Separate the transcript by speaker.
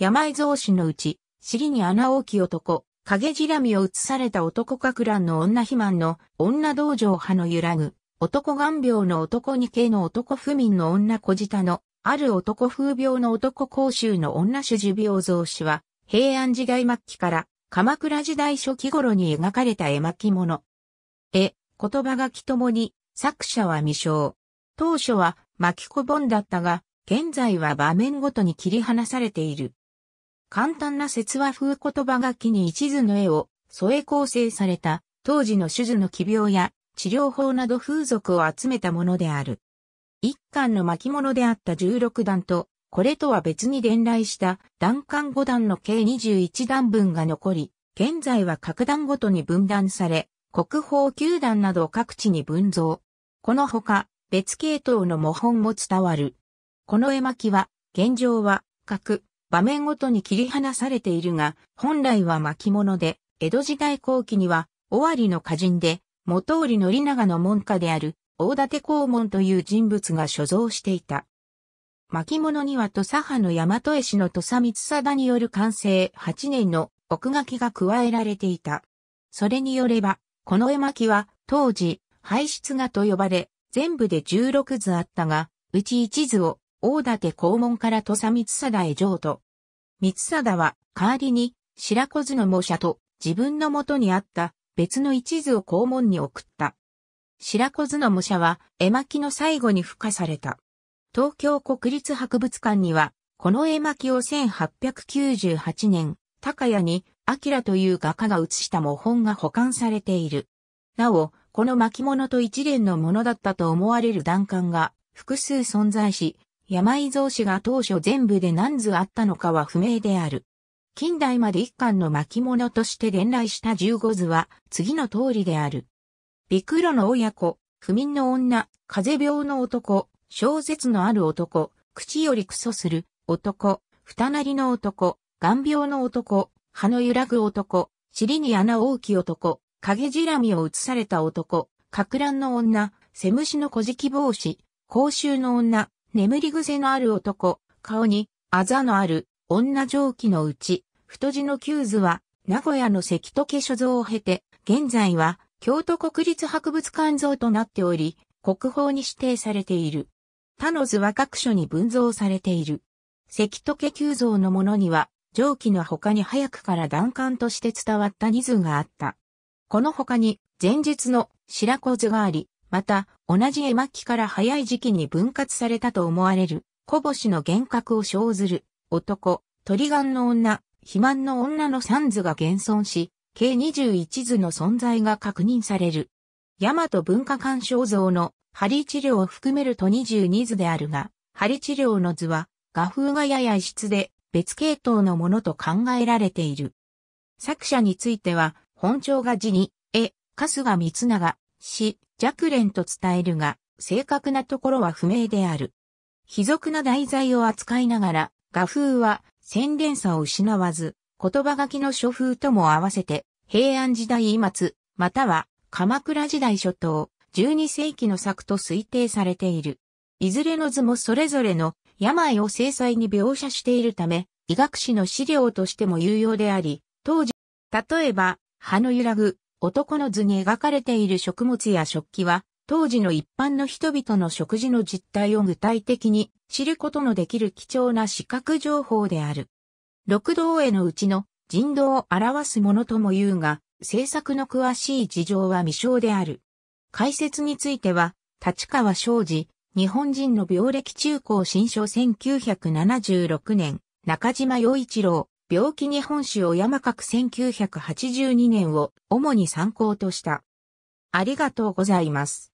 Speaker 1: 山井蔵氏のうち、尻に穴大きい男、影じらみを移された男かくらんの女肥満の女道場派の揺らぐ、男眼病の男二系の男不民の女小舌の、ある男風病の男公衆の女主事病蔵氏は、平安時代末期から鎌倉時代初期頃に描かれた絵巻物。絵、言葉書きともに、作者は未詳。当初は巻き子本だったが、現在は場面ごとに切り離されている。簡単な説話風言葉書きに一図の絵を添え構成された当時の手術の奇病や治療法など風俗を集めたものである。一巻の巻物であった16段と、これとは別に伝来した段間5段の計21段分が残り、現在は各段ごとに分断され、国宝9段など各地に分蔵。このほか、別系統の模本も伝わる。この絵巻は、現状は、各場面ごとに切り離されているが、本来は巻物で、江戸時代後期には、尾張の歌人で、元織宣長の門下である、大館公門という人物が所蔵していた。巻物には土佐派の大和絵師の土佐光貞による完成8年の奥書きが加えられていた。それによれば、この絵巻は当時、排出画と呼ばれ、全部で16図あったが、うち1図を大館公門から土佐光貞へ譲渡。光貞は代わりに白子図の模写と自分の元にあった別の一図を公門に送った。白子図の模写は絵巻の最後に付加された。東京国立博物館には、この絵巻を1898年、高谷に、明という画家が写した模本が保管されている。なお、この巻物と一連のものだったと思われる段階が複数存在し、山井蔵氏が当初全部で何図あったのかは不明である。近代まで一巻の巻物として伝来した十五図は次の通りである。ビクロの親子、不眠の女、風病の男、小説のある男、口よりクソする男、二なりの男、眼病の男、葉の揺らぐ男、尻に穴大き男、影じらみを移された男、格乱の女、背虫の小じ帽子、公衆の女、眠り癖のある男、顔に、あざのある、女上記のうち、太字の旧図は、名古屋の関時所蔵を経て、現在は、京都国立博物館像となっており、国宝に指定されている。他の図は各所に分蔵されている。関時旧像のものには、上記の他に早くから段簡として伝わった二図があった。この他に、前日の白子図があり、また、同じ絵巻から早い時期に分割されたと思われる、小星の幻覚を生ずる、男、鳥眼の女、肥満の女の三図が現存し、計21図の存在が確認される。大和文化鑑賞像の針治療を含めると22図であるが、針治療の図は画風がやや異質で別系統のものと考えられている。作者については、本庁が字に、絵、春日光長、し、弱蓮と伝えるが、正確なところは不明である。貴俗な題材を扱いながら、画風は洗練さを失わず、言葉書きの書風とも合わせて、平安時代末、または鎌倉時代初頭、12世紀の作と推定されている。いずれの図もそれぞれの病を精細に描写しているため、医学史の資料としても有用であり、当時、例えば、葉の揺らぐ、男の図に描かれている食物や食器は、当時の一般の人々の食事の実態を具体的に知ることのできる貴重な視覚情報である。六道絵のうちの人道を表すものとも言うが、制作の詳しい事情は未詳である。解説については、立川昭治、日本人の病歴中高新書1976年、中島洋一郎、病気日本史を山角1982年を主に参考とした。ありがとうございます。